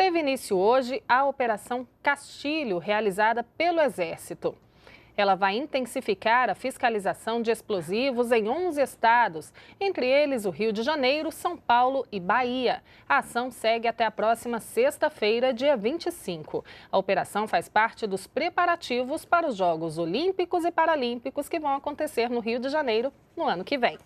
Teve início hoje a Operação Castilho, realizada pelo Exército. Ela vai intensificar a fiscalização de explosivos em 11 estados, entre eles o Rio de Janeiro, São Paulo e Bahia. A ação segue até a próxima sexta-feira, dia 25. A operação faz parte dos preparativos para os Jogos Olímpicos e Paralímpicos que vão acontecer no Rio de Janeiro no ano que vem.